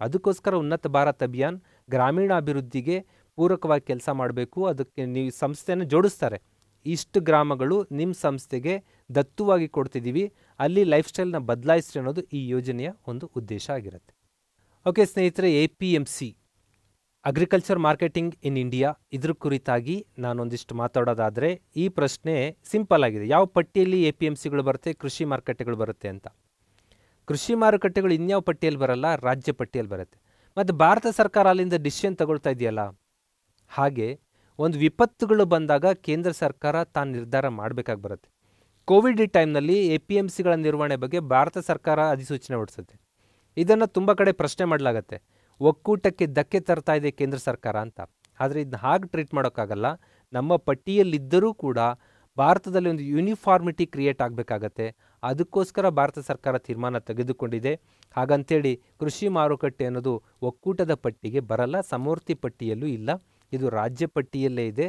ಅದಕ್ಕೋಸ್ಕರ ಉನ್ನತ ಭಾರತ್ ಅಭಿಯಾನ್ ಗ್ರಾಮೀಣಾಭಿವೃದ್ಧಿಗೆ ಪೂರಕವಾಗಿ ಕೆಲಸ ಮಾಡಬೇಕು ಅದಕ್ಕೆ ನೀವು ಸಂಸ್ಥೆಯನ್ನು ಜೋಡಿಸ್ತಾರೆ ಇಷ್ಟು ಗ್ರಾಮಗಳು ನಿಮ್ಮ ಸಂಸ್ಥೆಗೆ ದತ್ತುವಾಗಿ ಕೊಡ್ತಿದ್ದೀವಿ ಅಲ್ಲಿ ಲೈಫ್ ಸ್ಟೈಲ್ನ ಬದಲಾಯಿಸ್ರಿ ಅನ್ನೋದು ಈ ಯೋಜನೆಯ ಒಂದು ಉದ್ದೇಶ ಆಗಿರುತ್ತೆ ಓಕೆ ಸ್ನೇಹಿತರೆ A P M C agriculture marketing in India ಇದ್ರ ಕುರಿತಾಗಿ ನಾನೊಂದಿಷ್ಟು ಮಾತಾಡೋದಾದರೆ ಈ ಪ್ರಶ್ನೆ ಸಿಂಪಲ್ ಆಗಿದೆ ಯಾವ ಪಟ್ಟಿಯಲ್ಲಿ ಎ ಪಿ ಎಮ್ ಸಿಗಳು ಬರುತ್ತೆ ಕೃಷಿ ಮಾರುಕಟ್ಟೆಗಳು ಬರುತ್ತೆ ಅಂತ ಕೃಷಿ ಮಾರುಕಟ್ಟೆಗಳು ಇನ್ಯಾವ ಪಟ್ಟಿಯಲ್ಲಿ ಬರಲ್ಲ ರಾಜ್ಯ ಪಟ್ಟಿಯಲ್ಲಿ ಬರುತ್ತೆ ಮತ್ತು ಭಾರತ ಸರ್ಕಾರ ಅಲ್ಲಿಂದ ಡಿಸಿಷನ್ ತಗೊಳ್ತಾ ಇದೆಯಲ್ಲ ಹಾಗೆ ಒಂದು ವಿಪತ್ತುಗಳು ಬಂದಾಗ ಕೇಂದ್ರ ಸರ್ಕಾರ ತಾನು ನಿರ್ಧಾರ ಮಾಡಬೇಕಾಗಿ ಬರುತ್ತೆ ಕೋವಿಡ್ ಟೈಮ್ನಲ್ಲಿ ಎ ಪಿ ಎಮ್ ಸಿಗಳ ನಿರ್ವಹಣೆ ಬಗ್ಗೆ ಭಾರತ ಸರ್ಕಾರ ಅಧಿಸೂಚನೆ ಹೊಡಿಸುತ್ತೆ ಇದನ್ನು ತುಂಬ ಕಡೆ ಪ್ರಶ್ನೆ ಮಾಡಲಾಗತ್ತೆ ಒಕ್ಕೂಟಕ್ಕೆ ಧಕ್ಕೆ ತರ್ತಾ ಇದೆ ಕೇಂದ್ರ ಸರ್ಕಾರ ಅಂತ ಆದರೆ ಇದನ್ನ ಹಾಗೆ ಟ್ರೀಟ್ ಮಾಡೋಕ್ಕಾಗಲ್ಲ ನಮ್ಮ ಪಟ್ಟಿಯಲ್ಲಿದ್ದರೂ ಕೂಡ ಭಾರತದಲ್ಲಿ ಒಂದು ಯೂನಿಫಾರ್ಮಿಟಿ ಕ್ರಿಯೇಟ್ ಆಗಬೇಕಾಗತ್ತೆ ಅದಕ್ಕೋಸ್ಕರ ಭಾರತ ಸರ್ಕಾರ ತೀರ್ಮಾನ ತೆಗೆದುಕೊಂಡಿದೆ ಹಾಗಂತೇಳಿ ಕೃಷಿ ಮಾರುಕಟ್ಟೆ ಅನ್ನೋದು ಒಕ್ಕೂಟದ ಪಟ್ಟಿಗೆ ಬರಲ್ಲ ಸಮೂರ್ತಿ ಪಟ್ಟಿಯಲ್ಲೂ ಇಲ್ಲ ಇದು ರಾಜ್ಯ ಪಟ್ಟಿಯಲ್ಲೇ ಇದೆ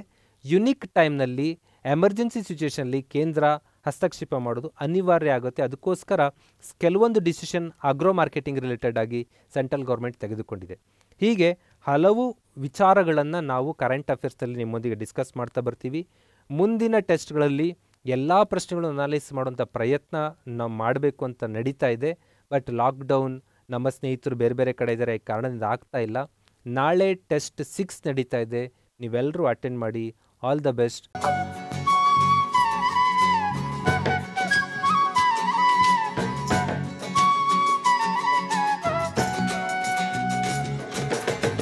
ಯುನಿಕ್ ಟೈಮ್ನಲ್ಲಿ ಎಮರ್ಜೆನ್ಸಿ ಸಿಚುವೇಷನಲ್ಲಿ ಕೇಂದ್ರ ಹಸ್ತಕ್ಷೇಪ ಮಾಡೋದು ಅನಿವಾರ್ಯ ಆಗುತ್ತೆ ಅದಕ್ಕೋಸ್ಕರ ಕೆಲವೊಂದು ಡಿಸಿಷನ್ ಅಗ್ರೋ ಮಾರ್ಕೆಟಿಂಗ್ ರಿಲೇಟೆಡ್ ಆಗಿ ಸೆಂಟ್ರಲ್ ಗೌರ್ಮೆಂಟ್ ತೆಗೆದುಕೊಂಡಿದೆ ಹೀಗೆ ಹಲವು ವಿಚಾರಗಳನ್ನು ನಾವು ಕರೆಂಟ್ ಅಫೇರ್ಸಲ್ಲಿ ನಿಮ್ಮೊಂದಿಗೆ ಡಿಸ್ಕಸ್ ಮಾಡ್ತಾ ಬರ್ತೀವಿ ಮುಂದಿನ ಟೆಸ್ಟ್ಗಳಲ್ಲಿ ಎಲ್ಲ ಪ್ರಶ್ನೆಗಳನ್ನು ಅನಾಲಿಸ್ ಮಾಡುವಂಥ ಪ್ರಯತ್ನ ನಾವು ಮಾಡಬೇಕು ಅಂತ ನಡೀತಾ ಇದೆ ಬಟ್ ಲಾಕ್ಡೌನ್ ನಮ್ಮ ಸ್ನೇಹಿತರು ಬೇರೆ ಬೇರೆ ಕಡೆ ಇದ್ದಾರೆ ಕಾರಣದಿಂದ ಆಗ್ತಾ ಇಲ್ಲ ನಾಳೆ ಟೆಸ್ಟ್ ಸಿಕ್ಸ್ ನಡೀತಾ ಇದೆ ನೀವೆಲ್ಲರೂ ಅಟೆಂಡ್ ಮಾಡಿ ಆಲ್ ದ ಬೆಸ್ಟ್